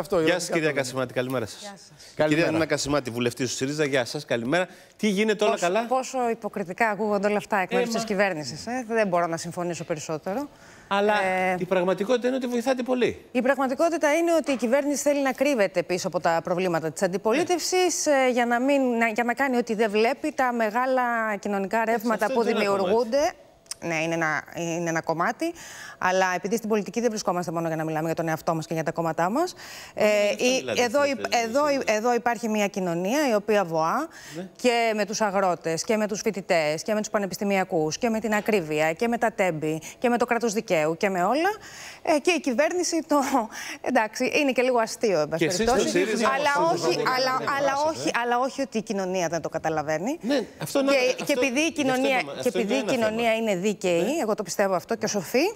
αυτό. Γεια σας, κυρία Κασιμάτη, καλημέρα σας. Κυρία Αννα Κασιμάτη, βουλευτής του ΣΥΡΙΖΑ, γεια σας, καλημέρα. Τι γίνεται, όλα πόσο, καλά. Πόσο υποκριτικά ακούγονται όλα αυτά εκ μέρους ε, της κυβέρνησης. Ε? Δεν μπορώ να συμφωνήσω περισσότερο. Αλλά ε, η πραγματικότητα είναι ότι βοηθάτε πολύ. Η πραγματικότητα είναι ότι η κυβέρνηση θέλει να κρύβεται πίσω από τα προβλήματα της αντιπολίτευσης για, να για να κάνει ότι δεν βλέπει τα μεγάλα κοινωνικά ρεύματα που δημιουργούνται ναι, είναι ένα, είναι ένα κομμάτι. Αλλά επειδή στην πολιτική δεν βρισκόμαστε μόνο για να μιλάμε για τον εαυτό μας και για τα κόμματά μας. Ε, ε, εδώ, εδώ, εδώ υπάρχει μια κοινωνία η οποία βοά ναι. και με τους αγρότες και με τους φοιτητές και με τους πανεπιστημιακούς και με την ακρίβεια και με τα τέμπη και με το κράτος δικαίου και με όλα. Ε, και η κυβέρνηση το. Εντάξει, είναι και λίγο αστείο, εν πάση περιπτώσει. Αλλά όχι, ε? αλλά, όχι, ότι η κοινωνία δεν το καταλαβαίνει. Ναι, αυτό και, και επειδή η κοινωνία, είναι και επειδή κοινωνία είναι ναι. εγώ το πιστεύω αυτό, και σοφή,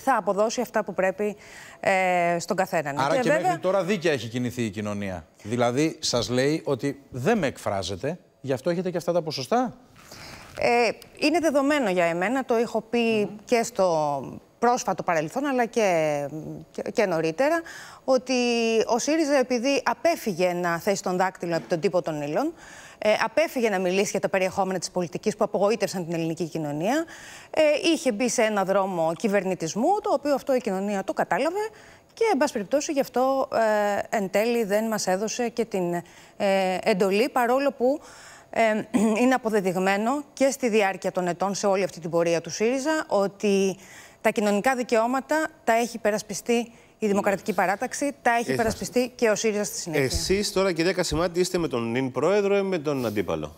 θα αποδώσει αυτά που πρέπει ε, στον καθένα. Άρα και, μέχρι τώρα δίκαια έχει κινηθεί η κοινωνία. Δηλαδή, σας λέει ότι δεν με εκφράζετε, γι' αυτό έχετε και αυτά τα ποσοστά. Ε, είναι δεδομένο για εμένα, το έχω πει mm. και στο πρόσφατο παρελθόν αλλά και, και νωρίτερα ότι ο ΣΥΡΙΖΑ επειδή απέφυγε να θέσει τον δάκτυλο από τον τύπο των ήλων ε, απέφυγε να μιλήσει για τα περιεχόμενα της πολιτικής που απογοήτευσαν την ελληνική κοινωνία ε, είχε μπει σε ένα δρόμο κυβερνητισμού το οποίο αυτό η κοινωνία το κατάλαβε και εν πάση περιπτώσει γι' αυτό ε, εν τέλει δεν μας έδωσε και την ε, εντολή παρόλο που ε, είναι αποδεδειγμένο και στη διάρκεια των ετών σε όλη αυτή την πορεία του ΣΥΡΙΖΑ ότι τα κοινωνικά δικαιώματα τα έχει περασπιστεί η Δημοκρατική Παράταξη, τα έχει υπερασπιστεί και ο ΣΥΡΙΖΑ στη συνέχεια. Εσείς τώρα, κυρία Κασιμάτη, είστε με τον νυν πρόεδρο ή με τον αντίπαλο.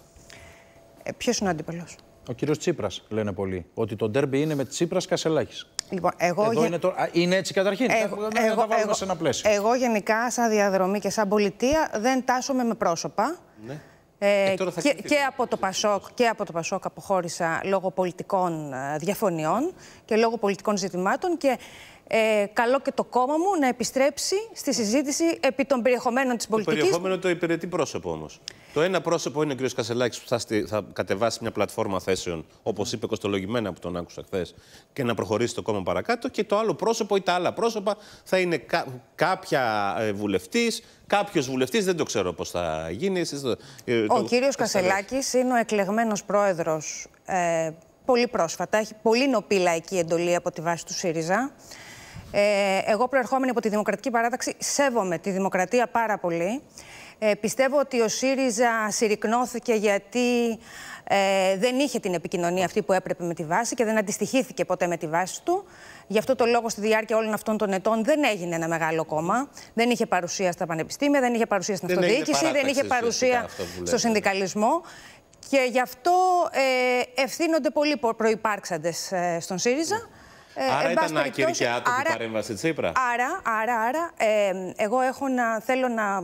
Ε, Ποιος είναι ο αντίπαλος. Ο κύριος Τσίπρας, λένε πολλοί. Ότι το ντέρμπι είναι με Τσίπρας Κασελάκης. Λοιπόν, εγώ Εδώ είναι, το... είναι έτσι καταρχήν. Εγώ, εγώ, τα βάλουμε εγώ, σε ένα πλαίσιο. Εγώ γενικά, σαν διαδρομή και σαν πολιτεία, δεν τάσσομαι με πρόσωπα. Ναι. Ε, ε, και, από το Πασόκ, και από το Πασόκ αποχώρησα λόγω πολιτικών ε, διαφωνιών και λόγω πολιτικών ζητημάτων και ε, καλό και το κόμμα μου να επιστρέψει στη συζήτηση επί των περιεχομένων της πολιτική. Το περιεχόμενο το υπηρετεί πρόσωπο όμως. Το ένα πρόσωπο είναι ο κ. Κασελάκης που θα, στη, θα κατεβάσει μια πλατφόρμα θέσεων, όπως είπε κοστολογημένα που τον άκουσα χθες, και να προχωρήσει το κόμμα παρακάτω. Και το άλλο πρόσωπο ή τα άλλα πρόσωπα θα είναι κα, κάποια βουλευτής, κάποιος βουλευτής, δεν το ξέρω πώς θα γίνει. Ε, ο κ. Κασελάκης είναι ο εκλεγμένος πρόεδρος. Ε, Πολύ πρόσφατα, έχει πολύ νοπή εντολή από τη βάση του ΣΥΡΙΖΑ. Ε, εγώ προερχόμενη από τη Δημοκρατική Παράταξη σέβομαι τη δημοκρατία πάρα πολύ. Ε, πιστεύω ότι ο ΣΥΡΙΖΑ συρρυκνώθηκε γιατί ε, δεν είχε την επικοινωνία αυτή που έπρεπε με τη βάση και δεν αντιστοιχήθηκε ποτέ με τη βάση του. Γι' αυτό το λόγο στη διάρκεια όλων αυτών των ετών δεν έγινε ένα μεγάλο κόμμα. Δεν είχε παρουσία στα πανεπιστήμια, δεν είχε παρουσία στην αυτοδιοίκηση, δεν είχε παρουσία στο συνδικαλισμό. Και γι' αυτό ε, ευθύνονται πολλοί προϋπάρξαντες ε, στον ΣΥΡΙΖΑ. Ε, άρα ήταν άκυρη και άτομη άρα, παρέμβαση Τσίπρα. Άρα, άρα, άρα ε, εγώ έχω να, θέλω να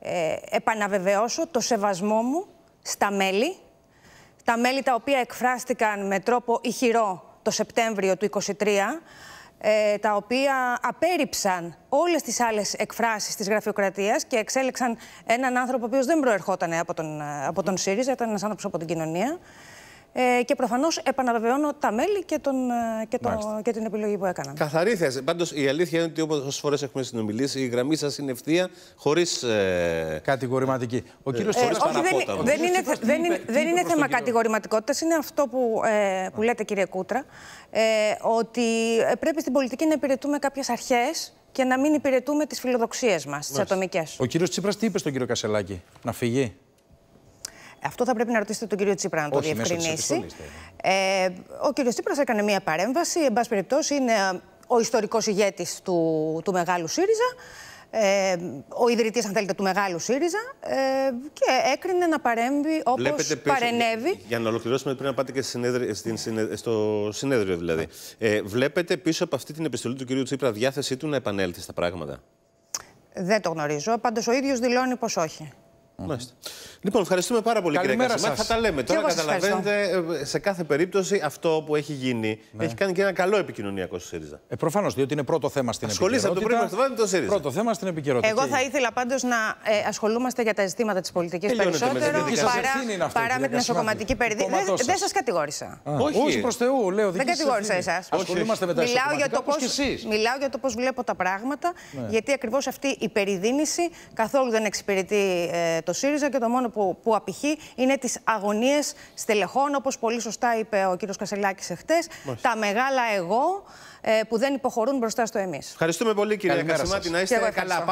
ε, επαναβεβαιώσω το σεβασμό μου στα μέλη. Τα μέλη τα οποία εκφράστηκαν με τρόπο ηχηρό το Σεπτέμβριο του 2023 τα οποία απέρριψαν όλες τις άλλες εκφράσεις της γραφειοκρατίας και εξέλεξαν έναν άνθρωπο ο οποίος δεν προερχόταν από τον, από τον ΣΥΡΙΖΑ, ήταν ένας άνθρωπος από την κοινωνία. Ε, και προφανώς επαναβεβαιώνω τα μέλη και, τον, ε, και, το, και την επιλογή που έκαναν. Καθαρή θέση. Πάντως η αλήθεια είναι ότι όπως φορές έχουμε συνομιλήσει, η γραμμή σας είναι ευθεία, χωρίς. Ε, Κατηγορηματική. Ο κύριο ε, Όχι, δεν, είναι, δεν, είναι, δεν είναι θέμα κατηγορηματικότητας. Είναι αυτό που, ε, που λέτε, κύριε Κούτρα, ότι πρέπει στην πολιτική να υπηρετούμε κάποιες αρχές και να μην υπηρετούμε τις φιλοδοξίες μας, τις ατομικές. Ο κύριος Τσίπρας τι είπε στον κύριο Κασελάκη, να φύγει. Αυτό θα πρέπει να ρωτήσετε τον κύριο Τσίπρα να το διευκρινίσει. Ναι, ναι. Ε, ο κύριος Τσίπρας έκανε μία παρέμβαση. Εν πάση περιπτώσει, είναι ε, ο ιστορικός ηγέτης του, του μεγάλου ΣΥΡΙΖΑ. Ε, ο ιδρυτής, αν θέλετε, του μεγάλου ΣΥΡΙΖΑ ε, και έκρινε να παρέμβει όπως παρενέβη. Για, να ολοκληρώσουμε, πριν να πάτε και συνέδρι, στην, στο συνέδριο, δηλαδή. Ε, βλέπετε πίσω από αυτή την επιστολή του κυρίου Τσίπρα διάθεσή του να επανέλθει στα πράγματα. Δεν το γνωρίζω. Πάντως ο ίδιος δηλώνει πως όχι. Μάλιστα. Λοιπόν, ευχαριστούμε πάρα πολύ κύριε Κασιμάκη. Θα τα λέμε τώρα. Καταλαβαίνετε, ε, σε κάθε περίπτωση αυτό που έχει γίνει ναι. έχει κάνει και ένα καλό επικοινωνιακό στο ΣΥΡΙΖΑ. Ε, Προφανώς, διότι είναι πρώτο θέμα στην επικαιρότητα. Ασχολήσαμε το θέμα με το ΣΥΡΙΖΑ. Πρώτο θέμα στην επικαιρότητα. Εγώ θα ήθελα πάντως να ε, ασχολούμαστε για τα ζητήματα της πολιτικής περισσότερο παρά, παρά με την εσωκομματική περίοδο. Δεν σα κατηγόρησα. Όχι, προς Θεού, λέω. Δεν κατηγόρησα εσά. Ασχολούμαστε με τα Μιλάω για το πώ βλέπω τα πράγματα, ναι. γιατί ακριβώς αυτή η περιδίνηση καθόλου δεν εξυπηρετεί ε, το ΣΥΡΙΖΑ και το μόνο που, που απηχεί είναι τις αγωνίες στελεχών, όπως πολύ σωστά είπε ο κύριος Κασελάκης εχθές. Τα μεγάλα εγώ ε, που δεν υποχωρούν μπροστά στο εμείς. Ευχαριστούμε πολύ, κύριε Κασιμάτη. Να είστε καλά.